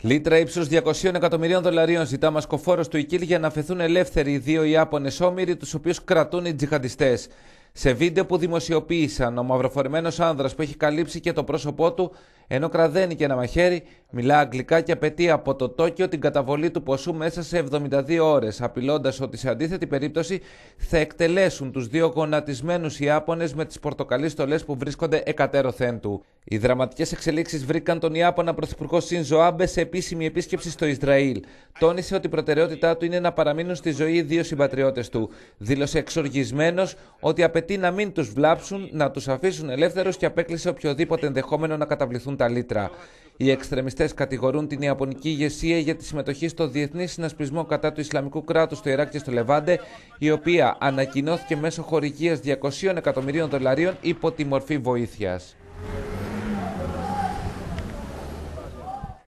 Λίτρα ύψους 200 εκατομμυρίων δολαρίων ζητά μασκοφόρος του Ικίλ για να φεθούν ελεύθεροι οι δύο Ιάπωνες όμοιροι, τους οποίους κρατούν οι τζιχαντιστές. Σε βίντεο που δημοσιοποίησαν, ο μαυροφορημένος άνδρας που έχει καλύψει και το πρόσωπό του, ενώ κραδένει και ένα μαχαίρι, μιλά αγγλικά και απαιτεί από το Τόκιο την καταβολή του ποσού μέσα σε 72 ώρες, απειλώντας ότι σε αντίθετη περίπτωση θα εκτελέσουν τους δύο γονατισμένους Ιάπωνες με τις πορτοκαλί στολές που βρίσκονται εκατέρωθεν του. Οι δραματικές εξελίξεις βρήκαν τον Ιάπωνα Πρωθυπουργό Σίνζο Άμπε σε επίσημη επίσκεψη στο Ισραήλ. Τόνισε ότι η προτεραιότητά του είναι να παραμείνουν στη ζωή οι δύο συμπατριώτες του. Δήλωσε εξοργισμένος ότι απαιτεί να μην τους βλάψουν, να τους αφήσουν ελεύθερους και απέκλεισε οποιοδήποτε ενδεχόμενο να καταβληθούν τα λίτρα. Οι εξτρεμιστές κατηγορούν την Ιαπωνική ηγεσία για τη συμμετοχή στο διεθνή συνασπισμό κατά του Ισλαμικού κράτους στο Ιράκ και στο Λεβάντε, η οποία ανακοινώθηκε μέσω χορηγίας 200 εκατομμυρίων δολαρίων υπό τη μορφή βοήθειας.